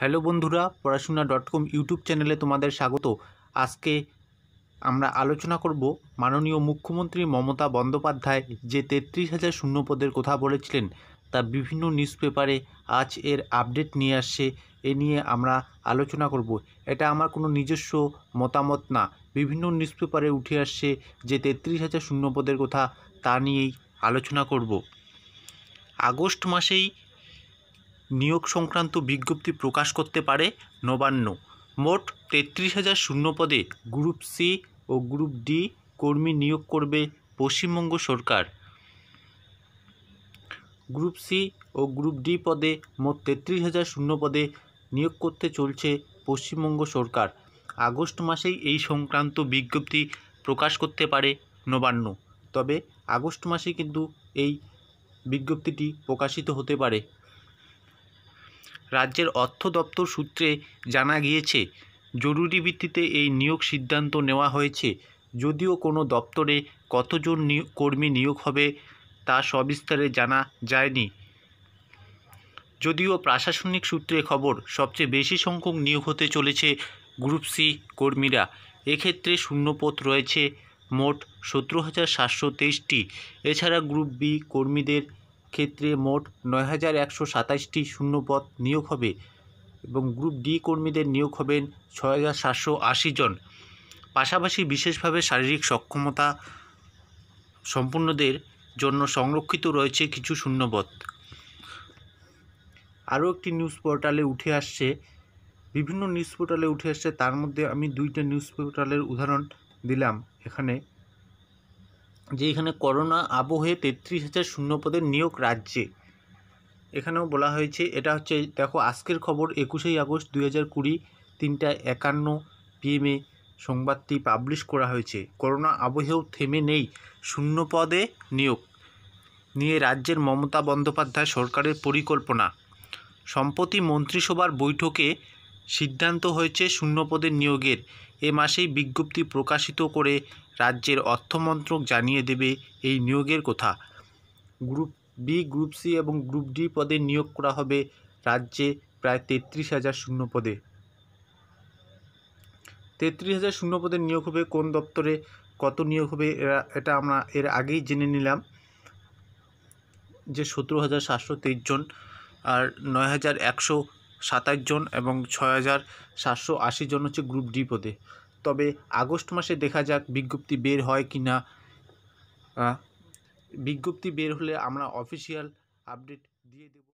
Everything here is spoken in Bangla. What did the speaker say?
হ্যালো বন্ধুরা পড়াশোনা ডট কম ইউটিউব চ্যানেলে তোমাদের স্বাগত আজকে আমরা আলোচনা করব মাননীয় মুখ্যমন্ত্রী মমতা বন্দ্যোপাধ্যায় যে তেত্রিশ হাজার শূন্যপদের কথা বলেছিলেন তা বিভিন্ন নিউজ পেপারে আজ এর আপডেট নিয়ে আসছে এ নিয়ে আমরা আলোচনা করব এটা আমার কোনো নিজস্ব মতামত না বিভিন্ন নিউজ পেপারে উঠে আসছে যে তেত্রিশ হাজার শূন্যপদের কথা তা নিয়েই আলোচনা করব আগস্ট মাসেই নিয়োগ সংক্রান্ত বিজ্ঞপ্তি প্রকাশ করতে পারে নবান্ন মোট তেত্রিশ হাজার শূন্য পদে গ্রুপ সি ও গ্রুপ ডি কর্মী নিয়োগ করবে পশ্চিমবঙ্গ সরকার গ্রুপ সি ও গ্রুপ ডি পদে মোট তেত্রিশ হাজার শূন্য পদে নিয়োগ করতে চলছে পশ্চিমবঙ্গ সরকার আগস্ট মাসেই এই সংক্রান্ত বিজ্ঞপ্তি প্রকাশ করতে পারে নবান্ন তবে আগস্ট মাসে কিন্তু এই বিজ্ঞপ্তিটি প্রকাশিত হতে পারে রাজ্যের অর্থ দপ্তর সূত্রে জানা গিয়েছে জরুরি ভিত্তিতে এই নিয়োগ সিদ্ধান্ত নেওয়া হয়েছে যদিও কোনো দপ্তরে কতজন কর্মী নিয়োগ হবে তা সবিস্তারে জানা যায়নি যদিও প্রশাসনিক সূত্রে খবর সবচেয়ে বেশি সংখ্যক নিয়োগ হতে চলেছে গ্রুপ সি কর্মীরা এক্ষেত্রে শূন্যপথ রয়েছে মোট সতেরো হাজার সাতশো তেইশটি এছাড়া গ্রুপ বি কর্মীদের ক্ষেত্রে মোট নয় হাজার একশো নিয়োগ হবে এবং গ্রুপ ডি কর্মীদের নিয়োগ হবেন ছয় হাজার সাতশো জন পাশাপাশি বিশেষভাবে শারীরিক সক্ষমতা সম্পূর্ণদের জন্য সংরক্ষিত রয়েছে কিছু শূন্যপদ আরও একটি নিউজ পোর্টালে উঠে আসছে বিভিন্ন নিউজ পোর্টালে উঠে আসছে তার মধ্যে আমি দুইটা নিউজ পোর্টালের উদাহরণ দিলাম এখানে যে এখানে করোনা আবহে তেত্রিশ হাজার শূন্যপদের নিয়োগ রাজ্যে এখানেও বলা হয়েছে এটা হচ্ছে দেখো আজকের খবর একুশেই আগস্ট দুই হাজার কুড়ি তিনটা একান্ন পিএমএ সংবাদটি পাবলিশ করা হয়েছে করোনা আবহেও থেমে নেই শূন্য পদে নিয়োগ নিয়ে রাজ্যের মমতা বন্দ্যোপাধ্যায় সরকারের পরিকল্পনা সম্প্রতি মন্ত্রিসভার বৈঠকে সিদ্ধান্ত হয়েছে শূন্য পদের নিয়োগের এ মাসেই বিজ্ঞপ্তি প্রকাশিত করে রাজ্যের অর্থমন্ত্রক জানিয়ে দেবে এই নিয়োগের কথা গ্রুপ বি গ্রুপ সি এবং গ্রুপ ডি পদে নিয়োগ করা হবে রাজ্যে প্রায় তেত্রিশ হাজার শূন্য পদে তেত্রিশ হাজার শূন্য পদে নিয়োগ হবে কোন দপ্তরে কত নিয়োগ হবে এরা এটা আমরা এর আগেই জেনে নিলাম যে সতেরো হাজার সাতশো তেইশ জন আর নয় হাজার একশো সাতাশ জন এবং ছয় হাজার সাতশো জন হচ্ছে গ্রুপ ডি পদে তবে আগস্ট মাসে দেখা যাক বিজ্ঞপ্তি বের হয় কি না বিজ্ঞপ্তি বের হলে আমরা অফিসিয়াল আপডেট দিয়ে দেব